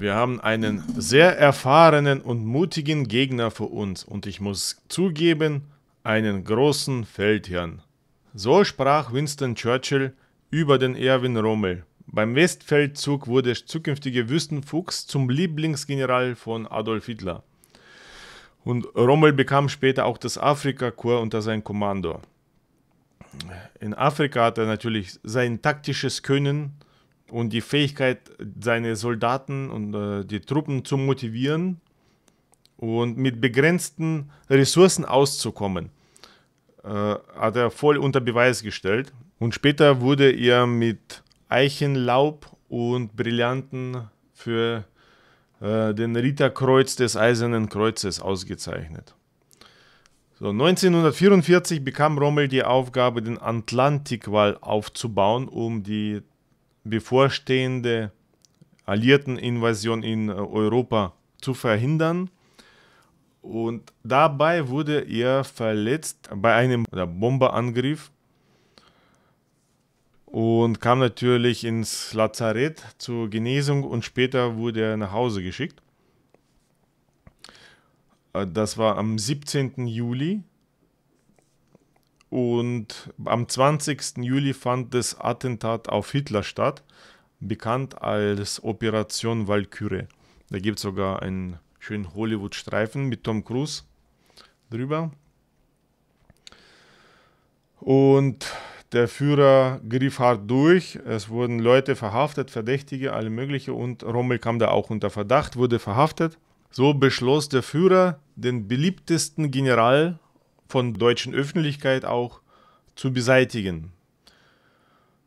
Wir haben einen sehr erfahrenen und mutigen Gegner vor uns und ich muss zugeben, einen großen Feldherrn. So sprach Winston Churchill über den Erwin Rommel. Beim Westfeldzug wurde zukünftige Wüstenfuchs zum Lieblingsgeneral von Adolf Hitler. Und Rommel bekam später auch das Afrika-Korps unter sein Kommando. In Afrika hat er natürlich sein taktisches Können und die Fähigkeit, seine Soldaten und äh, die Truppen zu motivieren und mit begrenzten Ressourcen auszukommen, äh, hat er voll unter Beweis gestellt. Und später wurde er mit Eichenlaub und Brillanten für äh, den Ritterkreuz des Eisernen Kreuzes ausgezeichnet. So, 1944 bekam Rommel die Aufgabe, den Atlantikwall aufzubauen, um die bevorstehende alliierten Invasion in äh, Europa zu verhindern. Und dabei wurde er verletzt bei einem Bomberangriff und kam natürlich ins Lazarett zur Genesung und später wurde er nach Hause geschickt. Äh, das war am 17. Juli und am 20. Juli fand das Attentat auf Hitler statt, bekannt als Operation Walküre. Da gibt es sogar einen schönen Hollywood-Streifen mit Tom Cruise drüber. Und der Führer griff hart durch. Es wurden Leute verhaftet, Verdächtige, alle mögliche. Und Rommel kam da auch unter Verdacht, wurde verhaftet. So beschloss der Führer, den beliebtesten General von deutschen Öffentlichkeit auch zu beseitigen.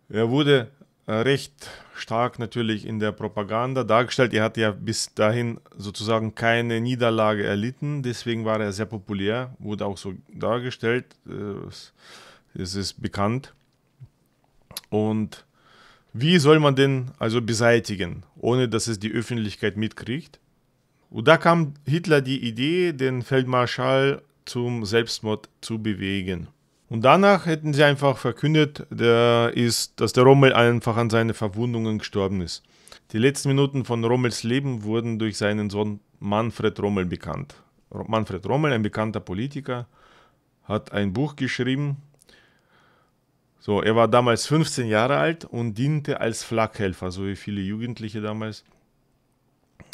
Er wurde äh, recht stark natürlich in der Propaganda dargestellt. Er hat ja bis dahin sozusagen keine Niederlage erlitten, deswegen war er sehr populär, wurde auch so dargestellt. Äh, es ist bekannt. Und wie soll man den also beseitigen, ohne dass es die Öffentlichkeit mitkriegt? Und da kam Hitler die Idee, den Feldmarschall zum Selbstmord zu bewegen. Und danach hätten sie einfach verkündet, der ist, dass der Rommel einfach an seine Verwundungen gestorben ist. Die letzten Minuten von Rommels Leben wurden durch seinen Sohn Manfred Rommel bekannt. Manfred Rommel, ein bekannter Politiker, hat ein Buch geschrieben. So, er war damals 15 Jahre alt und diente als Flakhelfer, so wie viele Jugendliche damals,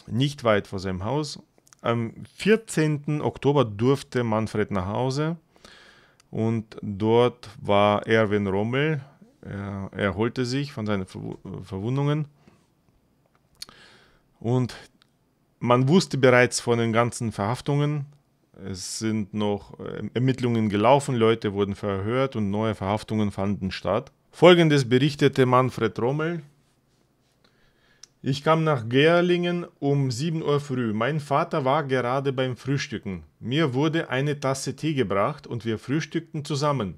nicht weit vor seinem Haus am 14. Oktober durfte Manfred nach Hause und dort war Erwin Rommel. Er erholte sich von seinen Verwundungen. Und man wusste bereits von den ganzen Verhaftungen. Es sind noch äh, Ermittlungen gelaufen, Leute wurden verhört und neue Verhaftungen fanden statt. Folgendes berichtete Manfred Rommel ich kam nach Gerlingen um 7 Uhr früh. Mein Vater war gerade beim Frühstücken. Mir wurde eine Tasse Tee gebracht und wir frühstückten zusammen.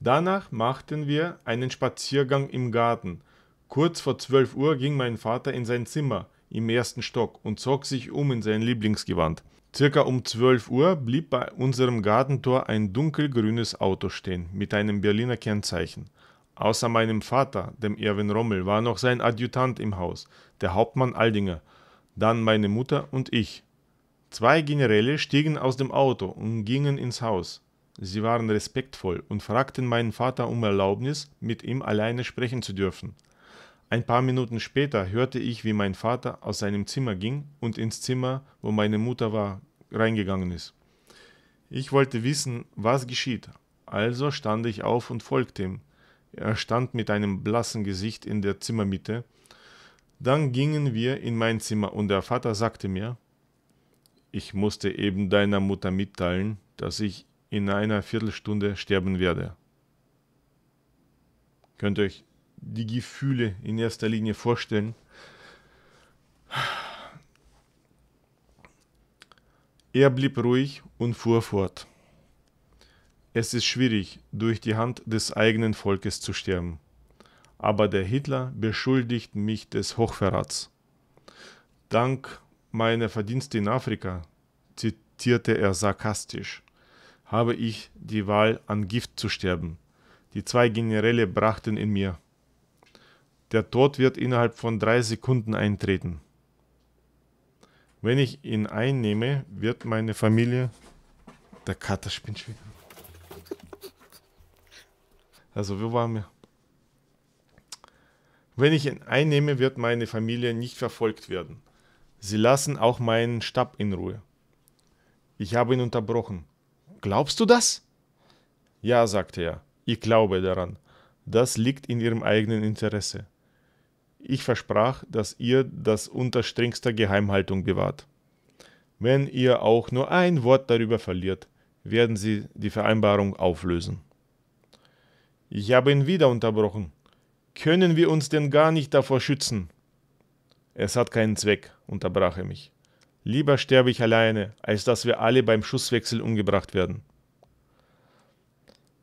Danach machten wir einen Spaziergang im Garten. Kurz vor 12 Uhr ging mein Vater in sein Zimmer im ersten Stock und zog sich um in sein Lieblingsgewand. Circa um 12 Uhr blieb bei unserem Gartentor ein dunkelgrünes Auto stehen mit einem Berliner Kennzeichen. Außer meinem Vater, dem Erwin Rommel, war noch sein Adjutant im Haus der Hauptmann Aldinger, dann meine Mutter und ich. Zwei Generäle stiegen aus dem Auto und gingen ins Haus. Sie waren respektvoll und fragten meinen Vater um Erlaubnis, mit ihm alleine sprechen zu dürfen. Ein paar Minuten später hörte ich, wie mein Vater aus seinem Zimmer ging und ins Zimmer, wo meine Mutter war, reingegangen ist. Ich wollte wissen, was geschieht, also stand ich auf und folgte ihm. Er stand mit einem blassen Gesicht in der Zimmermitte, dann gingen wir in mein Zimmer und der Vater sagte mir, ich musste eben deiner Mutter mitteilen, dass ich in einer Viertelstunde sterben werde. Könnt ihr euch die Gefühle in erster Linie vorstellen? Er blieb ruhig und fuhr fort. Es ist schwierig, durch die Hand des eigenen Volkes zu sterben aber der Hitler beschuldigt mich des Hochverrats. Dank meiner Verdienste in Afrika, zitierte er sarkastisch, habe ich die Wahl, an Gift zu sterben. Die zwei Generäle brachten in mir. Der Tod wird innerhalb von drei Sekunden eintreten. Wenn ich ihn einnehme, wird meine Familie. Der Kater spinnt wieder. Also, wo waren wir? Wenn ich ihn einnehme, wird meine Familie nicht verfolgt werden. Sie lassen auch meinen Stab in Ruhe. Ich habe ihn unterbrochen. Glaubst du das? Ja, sagte er. Ich glaube daran. Das liegt in ihrem eigenen Interesse. Ich versprach, dass ihr das unter strengster Geheimhaltung bewahrt. Wenn ihr auch nur ein Wort darüber verliert, werden sie die Vereinbarung auflösen. Ich habe ihn wieder unterbrochen. Können wir uns denn gar nicht davor schützen? Es hat keinen Zweck, unterbrach er mich. Lieber sterbe ich alleine, als dass wir alle beim Schusswechsel umgebracht werden.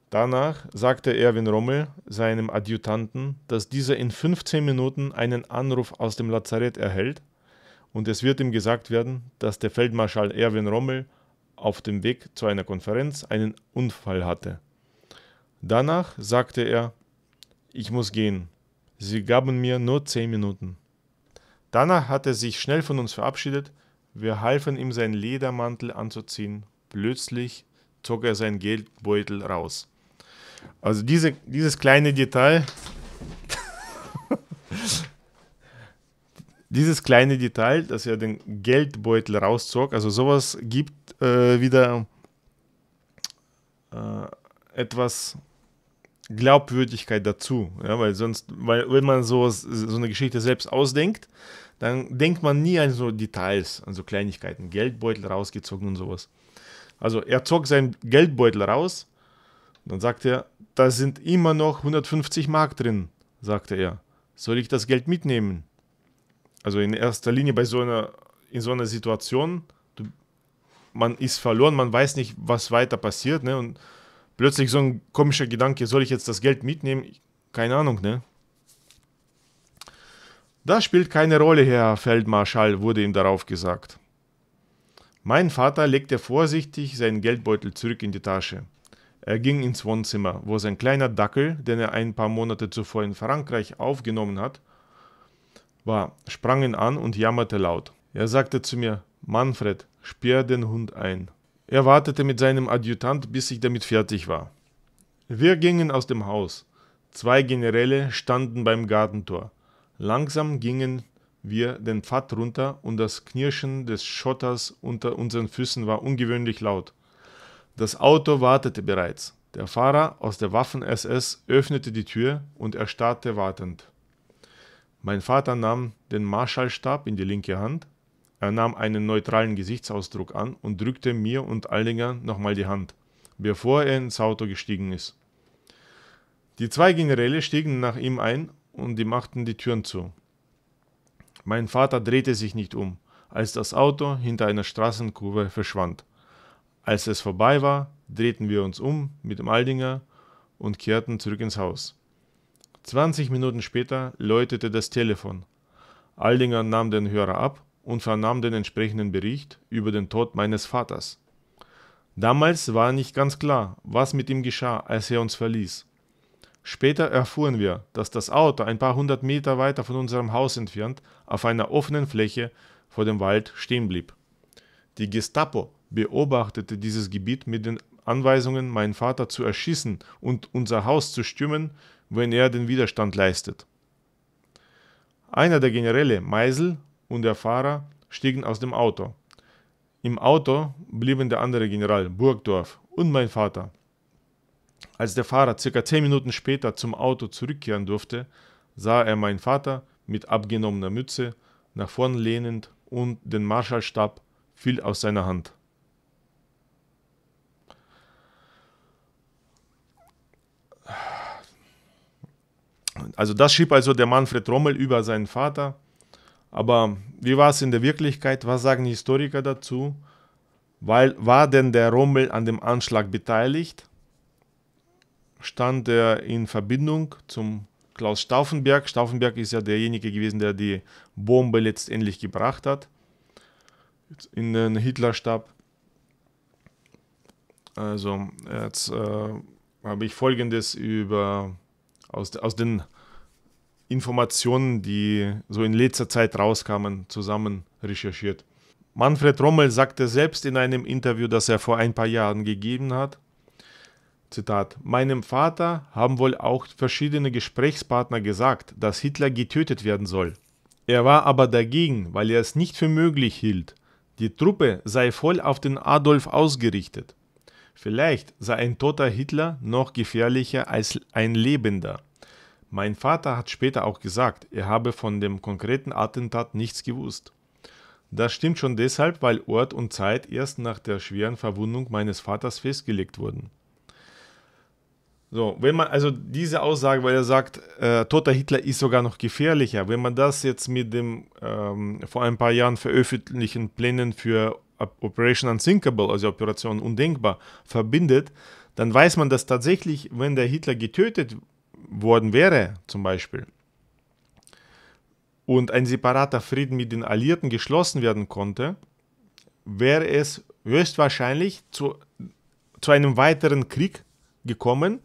Danach sagte Erwin Rommel seinem Adjutanten, dass dieser in 15 Minuten einen Anruf aus dem Lazarett erhält und es wird ihm gesagt werden, dass der Feldmarschall Erwin Rommel auf dem Weg zu einer Konferenz einen Unfall hatte. Danach sagte er, ich muss gehen. Sie gaben mir nur zehn Minuten. Danach hat er sich schnell von uns verabschiedet. Wir halfen ihm, seinen Ledermantel anzuziehen. Plötzlich zog er seinen Geldbeutel raus. Also diese, dieses kleine Detail. dieses kleine Detail, dass er den Geldbeutel rauszog, also sowas gibt äh, wieder äh, etwas Glaubwürdigkeit dazu. Ja, weil sonst, weil wenn man so, so eine Geschichte selbst ausdenkt, dann denkt man nie an so Details, an so Kleinigkeiten. Geldbeutel rausgezogen und sowas. Also er zog seinen Geldbeutel raus, dann sagt er, da sind immer noch 150 Mark drin, sagte er. Soll ich das Geld mitnehmen? Also in erster Linie bei so einer, in so einer Situation, du, man ist verloren, man weiß nicht, was weiter passiert, ne? Und plötzlich so ein komischer Gedanke, soll ich jetzt das Geld mitnehmen? Keine Ahnung, ne? Das spielt keine Rolle, Herr Feldmarschall, wurde ihm darauf gesagt. Mein Vater legte vorsichtig seinen Geldbeutel zurück in die Tasche. Er ging ins Wohnzimmer, wo sein kleiner Dackel, den er ein paar Monate zuvor in Frankreich aufgenommen hat, war, sprang ihn an und jammerte laut. Er sagte zu mir, Manfred, sperr den Hund ein. Er wartete mit seinem Adjutant, bis ich damit fertig war. Wir gingen aus dem Haus. Zwei Generäle standen beim Gartentor. Langsam gingen wir den Pfad runter und das Knirschen des Schotters unter unseren Füßen war ungewöhnlich laut. Das Auto wartete bereits. Der Fahrer aus der Waffen-SS öffnete die Tür und erstarrte wartend. Mein Vater nahm den Marschallstab in die linke Hand, er nahm einen neutralen Gesichtsausdruck an und drückte mir und Aldinger nochmal die Hand, bevor er ins Auto gestiegen ist. Die zwei Generäle stiegen nach ihm ein und die machten die Türen zu. Mein Vater drehte sich nicht um, als das Auto hinter einer Straßenkurve verschwand. Als es vorbei war, drehten wir uns um mit dem Aldinger und kehrten zurück ins Haus. 20 Minuten später läutete das Telefon. Aldinger nahm den Hörer ab und vernahm den entsprechenden Bericht über den Tod meines Vaters. Damals war nicht ganz klar, was mit ihm geschah, als er uns verließ. Später erfuhren wir, dass das Auto ein paar hundert Meter weiter von unserem Haus entfernt auf einer offenen Fläche vor dem Wald stehen blieb. Die Gestapo beobachtete dieses Gebiet mit den Anweisungen, meinen Vater zu erschießen und unser Haus zu stürmen, wenn er den Widerstand leistet. Einer der Generäle, Meisel, und der Fahrer stiegen aus dem Auto. Im Auto blieben der andere General, Burgdorf und mein Vater. Als der Fahrer circa zehn Minuten später zum Auto zurückkehren durfte, sah er meinen Vater mit abgenommener Mütze nach vorn lehnend und den Marschallstab fiel aus seiner Hand. Also das schrieb also der Manfred Rommel über seinen Vater aber wie war es in der Wirklichkeit? Was sagen Historiker dazu? Weil, war denn der Rommel an dem Anschlag beteiligt? Stand er in Verbindung zum Klaus Stauffenberg? Stauffenberg ist ja derjenige gewesen, der die Bombe letztendlich gebracht hat in den Hitlerstab. Also, jetzt äh, habe ich folgendes über aus, aus den Informationen, die so in letzter Zeit rauskamen, zusammen recherchiert. Manfred Rommel sagte selbst in einem Interview, das er vor ein paar Jahren gegeben hat, Zitat, meinem Vater haben wohl auch verschiedene Gesprächspartner gesagt, dass Hitler getötet werden soll. Er war aber dagegen, weil er es nicht für möglich hielt. Die Truppe sei voll auf den Adolf ausgerichtet. Vielleicht sei ein toter Hitler noch gefährlicher als ein lebender. Mein Vater hat später auch gesagt, er habe von dem konkreten Attentat nichts gewusst. Das stimmt schon deshalb, weil Ort und Zeit erst nach der schweren Verwundung meines Vaters festgelegt wurden. So, wenn man also diese Aussage, weil er sagt, äh, toter Hitler ist sogar noch gefährlicher, wenn man das jetzt mit dem ähm, vor ein paar Jahren veröffentlichten Plänen für Operation Unsinkable, also Operation Undenkbar, verbindet, dann weiß man, dass tatsächlich, wenn der Hitler getötet worden wäre, zum Beispiel, und ein separater Frieden mit den Alliierten geschlossen werden konnte, wäre es höchstwahrscheinlich zu, zu einem weiteren Krieg gekommen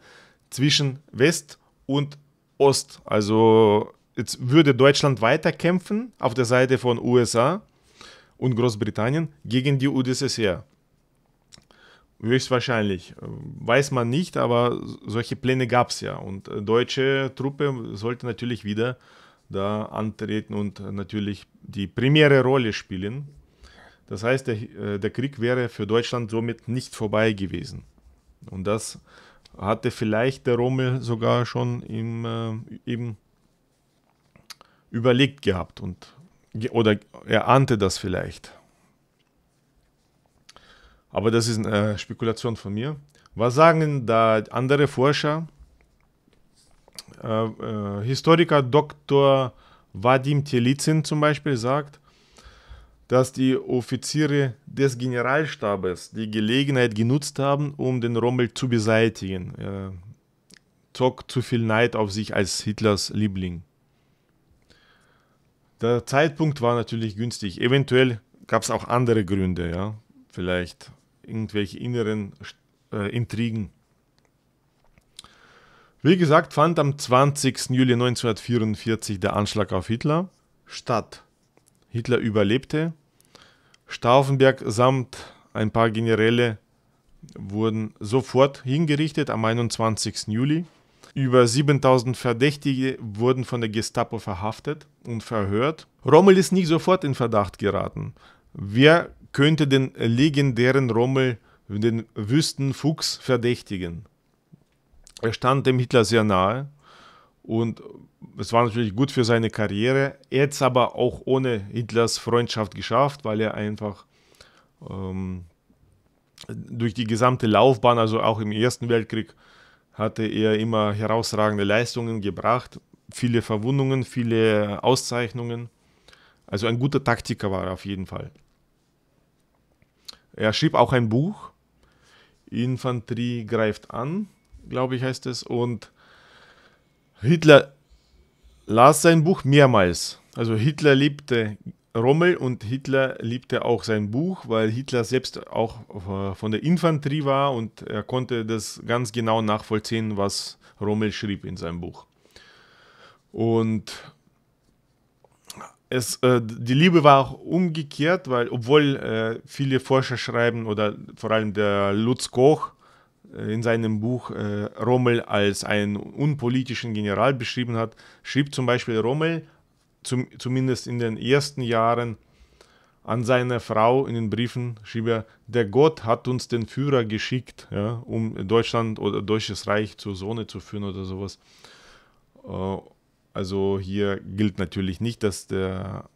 zwischen West und Ost. Also jetzt würde Deutschland weiterkämpfen auf der Seite von USA und Großbritannien gegen die UdSSR. Höchstwahrscheinlich. Äh, weiß man nicht, aber solche Pläne gab es ja. Und äh, deutsche Truppe sollte natürlich wieder da antreten und natürlich die primäre Rolle spielen. Das heißt, der, äh, der Krieg wäre für Deutschland somit nicht vorbei gewesen. Und das hatte vielleicht der Rommel sogar schon im, äh, eben überlegt gehabt und oder er ahnte das vielleicht. Aber das ist eine äh, Spekulation von mir. Was sagen da andere Forscher? Äh, äh, Historiker Dr. Vadim Telitsin zum Beispiel sagt, dass die Offiziere des Generalstabes die Gelegenheit genutzt haben, um den Rommel zu beseitigen. Er äh, zog zu viel Neid auf sich als Hitlers Liebling. Der Zeitpunkt war natürlich günstig. Eventuell gab es auch andere Gründe, ja. Vielleicht irgendwelche inneren äh, Intrigen. Wie gesagt, fand am 20. Juli 1944 der Anschlag auf Hitler statt. Hitler überlebte. Stauffenberg samt ein paar Generäle wurden sofort hingerichtet am 21. Juli. Über 7000 Verdächtige wurden von der Gestapo verhaftet und verhört. Rommel ist nicht sofort in Verdacht geraten. Wir könnte den legendären Rommel, den Wüstenfuchs, verdächtigen. Er stand dem Hitler sehr nahe und es war natürlich gut für seine Karriere. Er hat es aber auch ohne Hitlers Freundschaft geschafft, weil er einfach ähm, durch die gesamte Laufbahn, also auch im Ersten Weltkrieg, hatte er immer herausragende Leistungen gebracht, viele Verwundungen, viele Auszeichnungen. Also ein guter Taktiker war er auf jeden Fall. Er schrieb auch ein Buch. Infanterie greift an, glaube ich, heißt es. Und Hitler las sein Buch mehrmals. Also Hitler liebte Rommel und Hitler liebte auch sein Buch, weil Hitler selbst auch äh, von der Infanterie war und er konnte das ganz genau nachvollziehen, was Rommel schrieb in seinem Buch. Und es, äh, die Liebe war auch umgekehrt, weil obwohl äh, viele Forscher schreiben oder vor allem der Lutz Koch äh, in seinem Buch äh, Rommel als einen unpolitischen General beschrieben hat, schrieb zum Beispiel Rommel zum, zumindest in den ersten Jahren an seine Frau in den Briefen schrieb er, der Gott hat uns den Führer geschickt, ja, um Deutschland oder Deutsches Reich zur Sonne zu führen oder sowas. Äh, also hier gilt natürlich nicht, dass der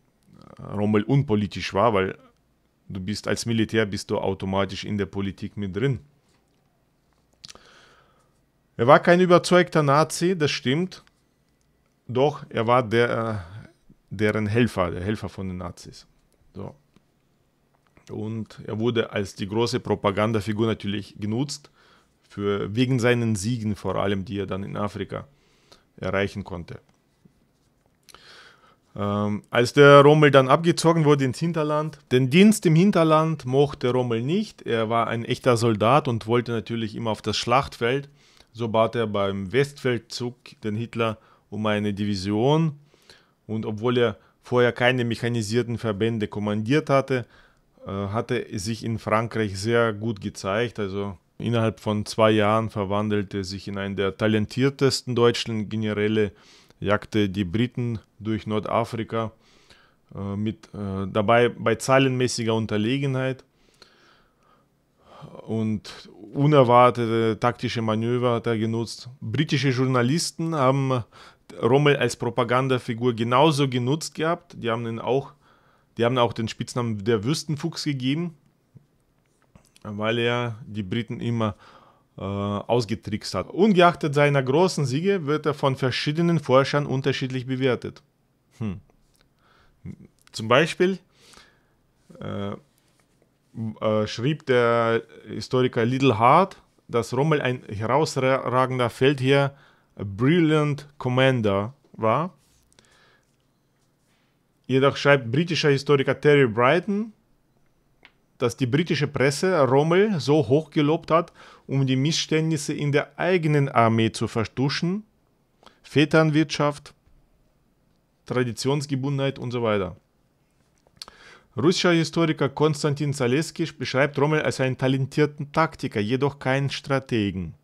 Rommel unpolitisch war, weil du bist als Militär bist du automatisch in der Politik mit drin. Er war kein überzeugter Nazi, das stimmt. Doch er war der, äh, deren Helfer, der Helfer von den Nazis. So. Und er wurde als die große Propagandafigur natürlich genutzt, für, wegen seinen Siegen vor allem, die er dann in Afrika erreichen konnte. Ähm, als der Rommel dann abgezogen wurde ins Hinterland, den Dienst im Hinterland mochte Rommel nicht. Er war ein echter Soldat und wollte natürlich immer auf das Schlachtfeld. So bat er beim Westfeldzug den Hitler um eine Division. Und obwohl er vorher keine mechanisierten Verbände kommandiert hatte, äh, hatte sich in Frankreich sehr gut gezeigt. Also innerhalb von zwei Jahren verwandelte er sich in einen der talentiertesten deutschen Generäle jagte die Briten durch Nordafrika äh, mit äh, dabei bei zahlenmäßiger Unterlegenheit und unerwartete taktische Manöver hat er genutzt. Britische Journalisten haben äh, Rommel als Propagandafigur genauso genutzt gehabt. Die haben ihn auch, die haben auch den Spitznamen der Wüstenfuchs gegeben, weil er die Briten immer äh, ausgetrickst hat. Ungeachtet seiner großen Siege wird er von verschiedenen Forschern unterschiedlich bewertet. Hm. Zum Beispiel äh, äh, schrieb der Historiker Little Hart, dass Rommel ein herausragender Feldherr, Brilliant Commander war. Jedoch schreibt britischer Historiker Terry Brighton, dass die britische Presse Rommel so hoch gelobt hat, um die Missständnisse in der eigenen Armee zu vertuschen, Vetternwirtschaft, Traditionsgebundenheit und so weiter. Russischer Historiker Konstantin Zaleski beschreibt Rommel als einen talentierten Taktiker, jedoch keinen Strategen.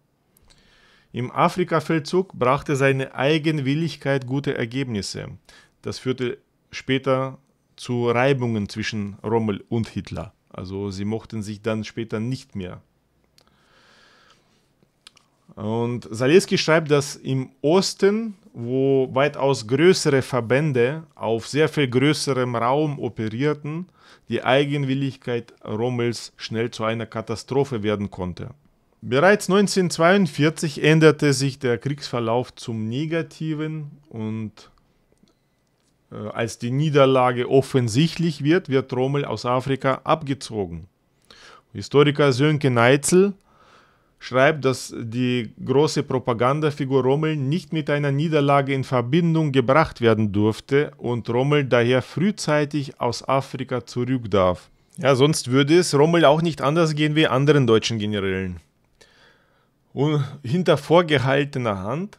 Im Afrikafeldzug brachte seine Eigenwilligkeit gute Ergebnisse. Das führte später zu Reibungen zwischen Rommel und Hitler. Also sie mochten sich dann später nicht mehr. Und Zaleski schreibt, dass im Osten, wo weitaus größere Verbände auf sehr viel größerem Raum operierten, die Eigenwilligkeit Rommels schnell zu einer Katastrophe werden konnte. Bereits 1942 änderte sich der Kriegsverlauf zum Negativen und äh, als die Niederlage offensichtlich wird, wird Rommel aus Afrika abgezogen. Historiker Sönke Neitzel schreibt, dass die große Propagandafigur Rommel nicht mit einer Niederlage in Verbindung gebracht werden durfte und Rommel daher frühzeitig aus Afrika zurück darf. Ja, sonst würde es Rommel auch nicht anders gehen wie anderen deutschen Generälen. Und hinter vorgehaltener Hand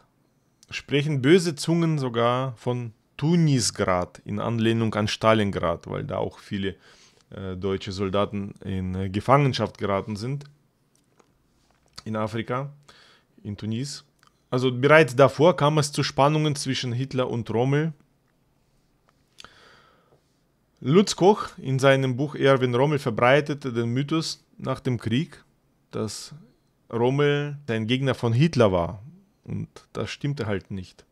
sprechen böse Zungen sogar von Tunisgrad in Anlehnung an Stalingrad, weil da auch viele äh, deutsche Soldaten in äh, Gefangenschaft geraten sind in Afrika, in Tunis. Also bereits davor kam es zu Spannungen zwischen Hitler und Rommel. Lutz Koch in seinem Buch Erwin Rommel verbreitete den Mythos nach dem Krieg, dass Rommel ein Gegner von Hitler war. Und das stimmte halt nicht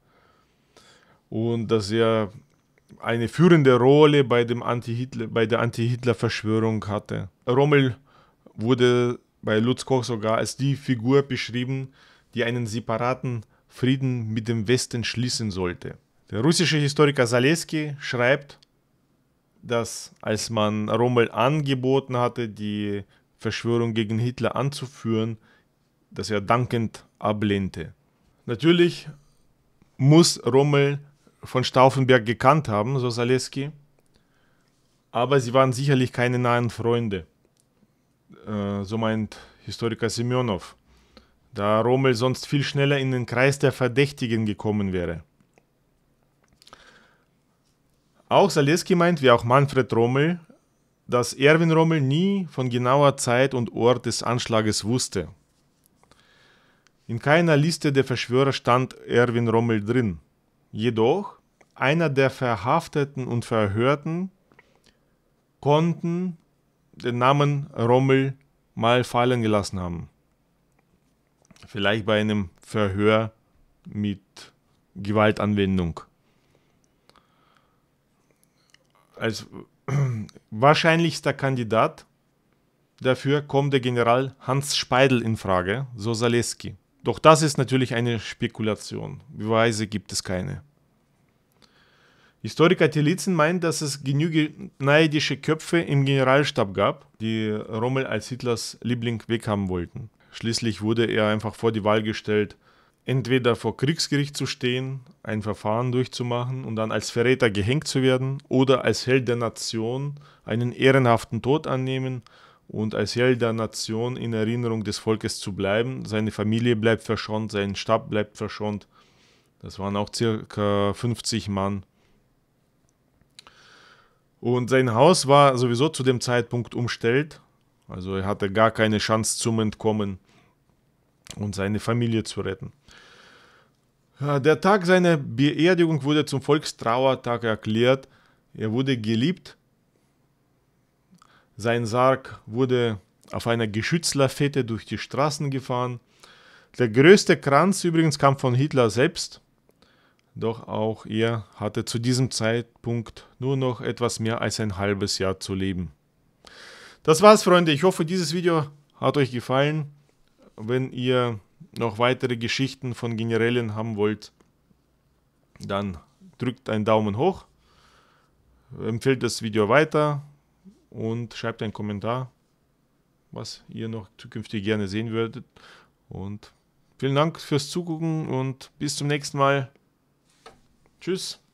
und dass er eine führende Rolle bei, dem Anti bei der Anti-Hitler-Verschwörung hatte. Rommel wurde bei Lutz Koch sogar als die Figur beschrieben, die einen separaten Frieden mit dem Westen schließen sollte. Der russische Historiker Zaleski schreibt, dass als man Rommel angeboten hatte, die Verschwörung gegen Hitler anzuführen, dass er dankend ablehnte. Natürlich muss Rommel von Stauffenberg gekannt haben, so Saleski. Aber sie waren sicherlich keine nahen Freunde. Äh, so meint Historiker Semyonov. Da Rommel sonst viel schneller in den Kreis der Verdächtigen gekommen wäre. Auch Saleski meint, wie auch Manfred Rommel, dass Erwin Rommel nie von genauer Zeit und Ort des Anschlages wusste. In keiner Liste der Verschwörer stand Erwin Rommel drin. Jedoch einer der Verhafteten und Verhörten konnten den Namen Rommel mal fallen gelassen haben. Vielleicht bei einem Verhör mit Gewaltanwendung. Als wahrscheinlichster Kandidat dafür kommt der General Hans Speidel in Frage, so Zaleski. Doch das ist natürlich eine Spekulation. Beweise gibt es keine. Historiker Telitzin meint, dass es genügend neidische Köpfe im Generalstab gab, die Rommel als Hitlers Liebling weghaben wollten. Schließlich wurde er einfach vor die Wahl gestellt, entweder vor Kriegsgericht zu stehen, ein Verfahren durchzumachen und dann als Verräter gehängt zu werden oder als Held der Nation einen ehrenhaften Tod annehmen und als Held der Nation in Erinnerung des Volkes zu bleiben. Seine Familie bleibt verschont, sein Stab bleibt verschont. Das waren auch circa 50 Mann. Und sein Haus war sowieso zu dem Zeitpunkt umstellt. Also er hatte gar keine Chance zum Entkommen und seine Familie zu retten. Der Tag seiner Beerdigung wurde zum Volkstrauertag erklärt. Er wurde geliebt sein Sarg wurde auf einer Geschützlafette durch die Straßen gefahren. Der größte Kranz übrigens kam von Hitler selbst, doch auch er hatte zu diesem Zeitpunkt nur noch etwas mehr als ein halbes Jahr zu leben. Das war's, Freunde. Ich hoffe, dieses Video hat euch gefallen. Wenn ihr noch weitere Geschichten von Generälen haben wollt, dann drückt einen Daumen hoch, empfehlt das Video weiter, und schreibt einen Kommentar, was ihr noch zukünftig gerne sehen würdet. Und vielen Dank fürs Zugucken und bis zum nächsten Mal. Tschüss.